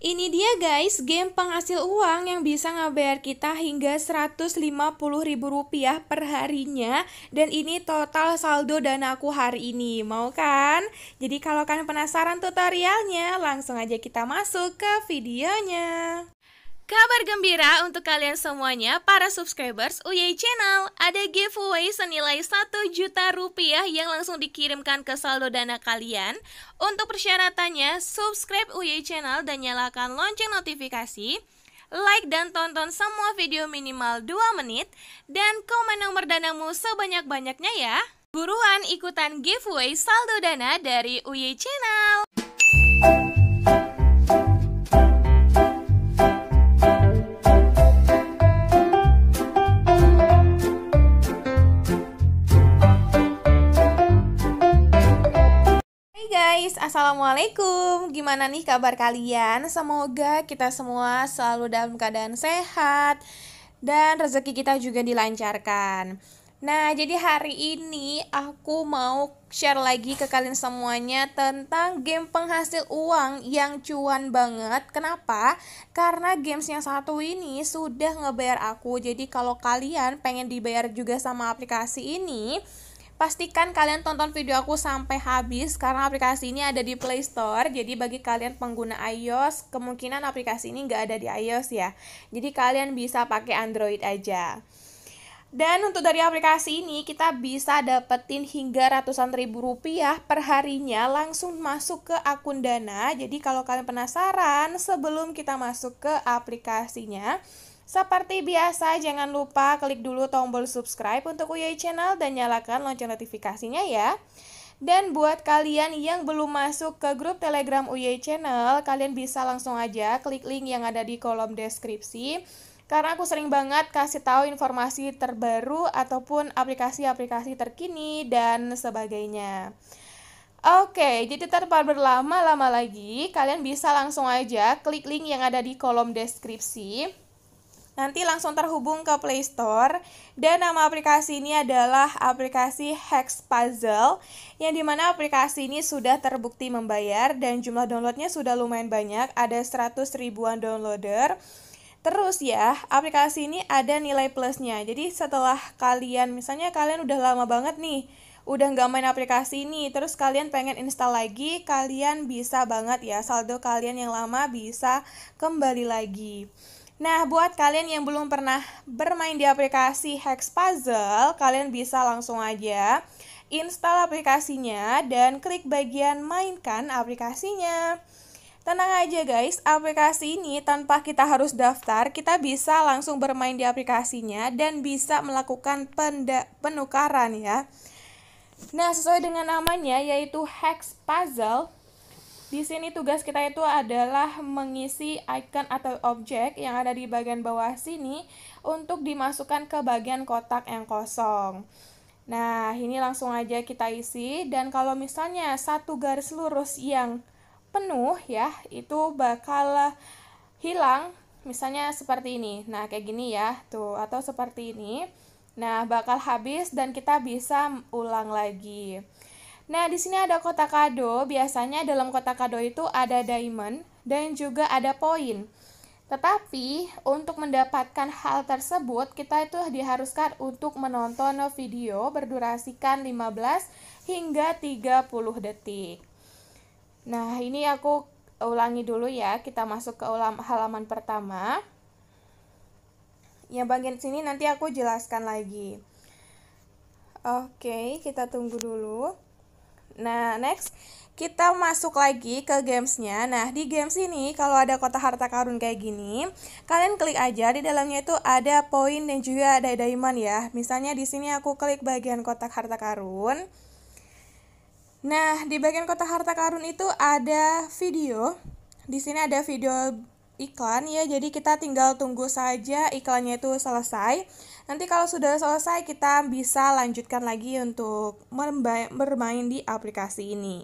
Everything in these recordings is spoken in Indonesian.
Ini dia guys, game penghasil uang yang bisa ngebayar kita hingga Rp150.000 per harinya Dan ini total saldo dana aku hari ini, mau kan? Jadi kalau kalian penasaran tutorialnya, langsung aja kita masuk ke videonya Kabar gembira untuk kalian semuanya para subscribers UY Channel. Ada giveaway senilai 1 juta rupiah yang langsung dikirimkan ke saldo dana kalian. Untuk persyaratannya, subscribe UY Channel dan nyalakan lonceng notifikasi. Like dan tonton semua video minimal 2 menit dan komen nomor danamu sebanyak-banyaknya ya. Buruan ikutan giveaway saldo dana dari UY Channel. guys, Assalamualaikum Gimana nih kabar kalian? Semoga kita semua selalu dalam keadaan sehat Dan rezeki kita juga dilancarkan Nah, jadi hari ini aku mau share lagi ke kalian semuanya tentang game penghasil uang yang cuan banget. Kenapa? Karena games yang satu ini sudah ngebayar aku. Jadi kalau kalian pengen dibayar juga sama aplikasi ini, Pastikan kalian tonton video aku sampai habis karena aplikasi ini ada di Play Store. Jadi bagi kalian pengguna iOS, kemungkinan aplikasi ini nggak ada di iOS ya. Jadi kalian bisa pakai Android aja. Dan untuk dari aplikasi ini kita bisa dapetin hingga ratusan ribu rupiah per harinya langsung masuk ke akun Dana. Jadi kalau kalian penasaran sebelum kita masuk ke aplikasinya, seperti biasa, jangan lupa klik dulu tombol subscribe untuk Uyai Channel dan nyalakan lonceng notifikasinya ya. Dan buat kalian yang belum masuk ke grup Telegram Uyai Channel, kalian bisa langsung aja klik link yang ada di kolom deskripsi karena aku sering banget kasih tahu informasi terbaru ataupun aplikasi-aplikasi terkini dan sebagainya. Oke, jadi tanpa berlama-lama lagi, kalian bisa langsung aja klik link yang ada di kolom deskripsi nanti langsung terhubung ke Play Store dan nama aplikasi ini adalah aplikasi Hex Puzzle yang dimana aplikasi ini sudah terbukti membayar dan jumlah downloadnya sudah lumayan banyak ada 100 ribuan downloader Terus ya, aplikasi ini ada nilai plusnya. Jadi setelah kalian, misalnya kalian udah lama banget nih, udah nggak main aplikasi ini, terus kalian pengen install lagi, kalian bisa banget ya, saldo kalian yang lama bisa kembali lagi. Nah, buat kalian yang belum pernah bermain di aplikasi Hex Puzzle, kalian bisa langsung aja install aplikasinya dan klik bagian mainkan aplikasinya. Tenang aja guys, aplikasi ini tanpa kita harus daftar, kita bisa langsung bermain di aplikasinya dan bisa melakukan penukaran ya. Nah, sesuai dengan namanya yaitu Hex Puzzle, di sini tugas kita itu adalah mengisi icon atau objek yang ada di bagian bawah sini untuk dimasukkan ke bagian kotak yang kosong. Nah, ini langsung aja kita isi dan kalau misalnya satu garis lurus yang penuh ya, itu bakal hilang misalnya seperti ini. Nah, kayak gini ya, tuh atau seperti ini. Nah, bakal habis dan kita bisa ulang lagi. Nah, di sini ada kotak kado. Biasanya dalam kotak kado itu ada diamond dan juga ada poin. Tetapi, untuk mendapatkan hal tersebut, kita itu diharuskan untuk menonton video berdurasikan 15 hingga 30 detik. Nah, ini aku ulangi dulu ya. Kita masuk ke halaman pertama. Yang bagian sini nanti aku jelaskan lagi. Oke, kita tunggu dulu. Nah, next kita masuk lagi ke gamesnya. Nah, di games ini kalau ada kota harta karun kayak gini, kalian klik aja di dalamnya itu ada poin dan juga ada diamond ya. Misalnya di sini aku klik bagian kotak harta karun. Nah, di bagian kota harta karun itu ada video. Di sini ada video iklan ya. Jadi kita tinggal tunggu saja iklannya itu selesai. Nanti kalau sudah selesai kita bisa lanjutkan lagi untuk bermain di aplikasi ini.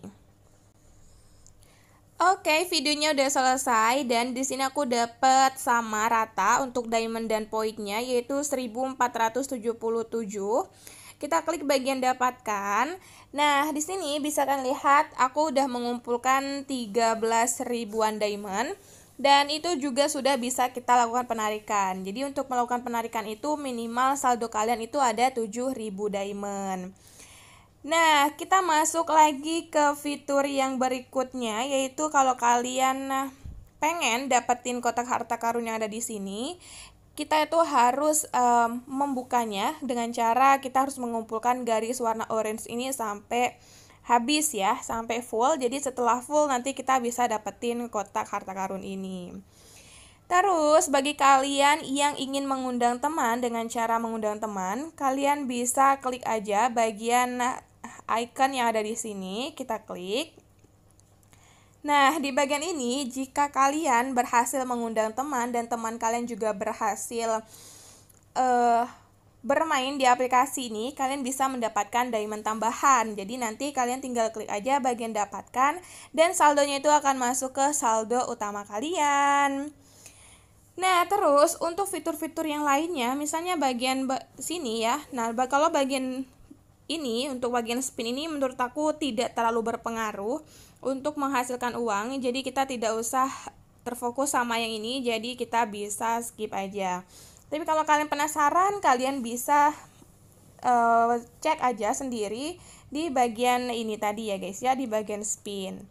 Oke, okay, videonya udah selesai dan di sini aku dapat sama rata untuk diamond dan poinnya yaitu 1477. Kita klik bagian dapatkan. Nah, di sini bisa kalian lihat aku udah mengumpulkan 13 ribuan diamond dan itu juga sudah bisa kita lakukan penarikan. Jadi untuk melakukan penarikan itu minimal saldo kalian itu ada 7000 diamond. Nah, kita masuk lagi ke fitur yang berikutnya yaitu kalau kalian eh, pengen dapetin kotak harta karun yang ada di sini, kita itu harus um, membukanya dengan cara kita harus mengumpulkan garis warna orange ini sampai habis ya sampai full. Jadi setelah full nanti kita bisa dapetin kotak harta karun ini. Terus bagi kalian yang ingin mengundang teman dengan cara mengundang teman, kalian bisa klik aja bagian icon yang ada di sini, kita klik. Nah, di bagian ini jika kalian berhasil mengundang teman dan teman kalian juga berhasil uh, bermain di aplikasi ini, kalian bisa mendapatkan diamond tambahan. Jadi nanti kalian tinggal klik aja bagian dapatkan dan saldonya itu akan masuk ke saldo utama kalian. Nah, terus untuk fitur-fitur yang lainnya, misalnya bagian sini ya. Nah, kalau bagian ini untuk bagian spin ini menurut aku tidak terlalu berpengaruh untuk menghasilkan uang. Jadi kita tidak usah terfokus sama yang ini, jadi kita bisa skip aja. Tapi kalau kalian penasaran, kalian bisa uh, cek aja sendiri di bagian ini tadi ya guys ya, di bagian spin.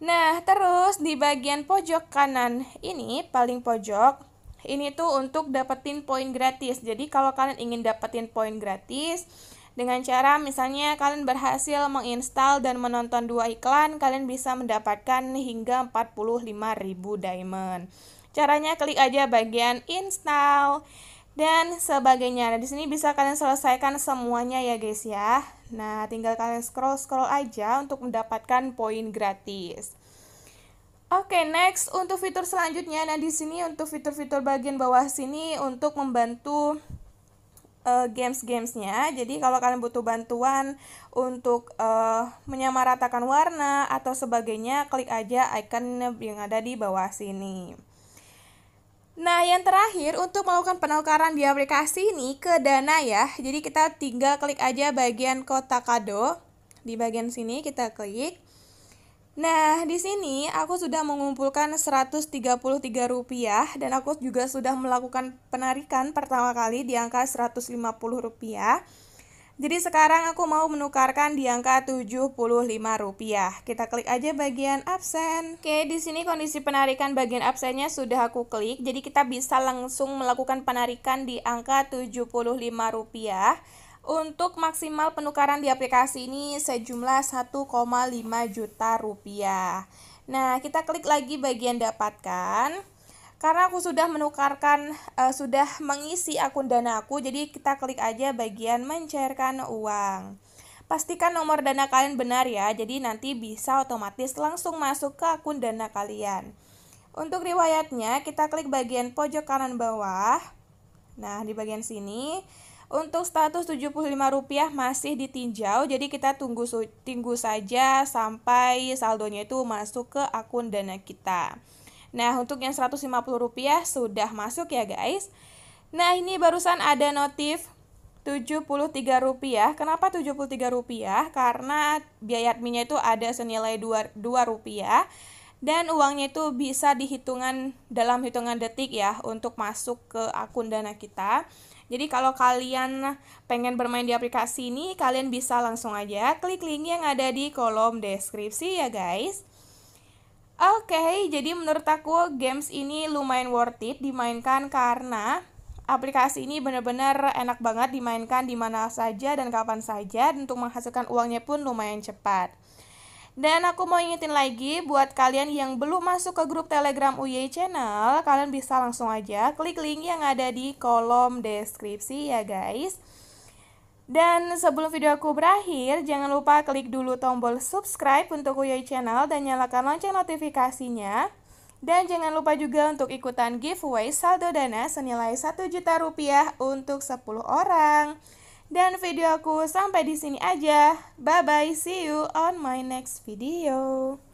Nah, terus di bagian pojok kanan ini paling pojok ini tuh untuk dapetin poin gratis. Jadi kalau kalian ingin dapetin poin gratis dengan cara misalnya kalian berhasil menginstal dan menonton dua iklan, kalian bisa mendapatkan hingga 45.000 diamond. Caranya klik aja bagian install dan sebagainya. Nah, di sini bisa kalian selesaikan semuanya ya guys ya. Nah, tinggal kalian scroll-scroll aja untuk mendapatkan poin gratis. Oke, okay, next untuk fitur selanjutnya. Nah, di sini untuk fitur-fitur bagian bawah sini untuk membantu uh, games-gamesnya. Jadi kalau kalian butuh bantuan untuk uh, menyamaratakan warna atau sebagainya, klik aja icon yang ada di bawah sini. Nah, yang terakhir untuk melakukan penukaran di aplikasi ini ke dana ya. Jadi kita tinggal klik aja bagian kota kado. Di bagian sini kita klik. Nah, di sini aku sudah mengumpulkan 133 rupiah dan aku juga sudah melakukan penarikan pertama kali di angka 150 rupiah. Jadi sekarang aku mau menukarkan di angka rp rupiah. Kita klik aja bagian absen. Oke, di sini kondisi penarikan bagian absennya sudah aku klik. Jadi kita bisa langsung melakukan penarikan di angka rp rupiah. Untuk maksimal penukaran di aplikasi ini sejumlah 1,5 juta rupiah. Nah, kita klik lagi bagian dapatkan karena aku sudah menukarkan uh, sudah mengisi akun dana aku jadi kita klik aja bagian mencairkan uang pastikan nomor dana kalian benar ya jadi nanti bisa otomatis langsung masuk ke akun dana kalian untuk riwayatnya kita klik bagian pojok kanan bawah nah di bagian sini untuk status 75 rupiah masih ditinjau jadi kita tunggu tunggu saja sampai saldonya itu masuk ke akun dana kita Nah, untuk yang rp rupiah sudah masuk ya guys. Nah, ini barusan ada notif rp rupiah. Kenapa rp rupiah? Karena biaya adminnya itu ada senilai Rp2 dan uangnya itu bisa dihitungan dalam hitungan detik ya untuk masuk ke akun dana kita. Jadi kalau kalian pengen bermain di aplikasi ini, kalian bisa langsung aja klik link yang ada di kolom deskripsi ya guys. Oke, okay, jadi menurut aku games ini lumayan worth it dimainkan karena aplikasi ini benar-benar enak banget dimainkan di mana saja dan kapan saja dan untuk menghasilkan uangnya pun lumayan cepat. Dan aku mau ingetin lagi buat kalian yang belum masuk ke grup Telegram UY Channel, kalian bisa langsung aja klik link yang ada di kolom deskripsi ya guys. Dan sebelum video aku berakhir, jangan lupa klik dulu tombol subscribe untuk Uyoi Channel dan nyalakan lonceng notifikasinya. Dan jangan lupa juga untuk ikutan giveaway saldo dana senilai 1 juta rupiah untuk 10 orang. Dan videoku sampai di sini aja. Bye-bye, see you on my next video.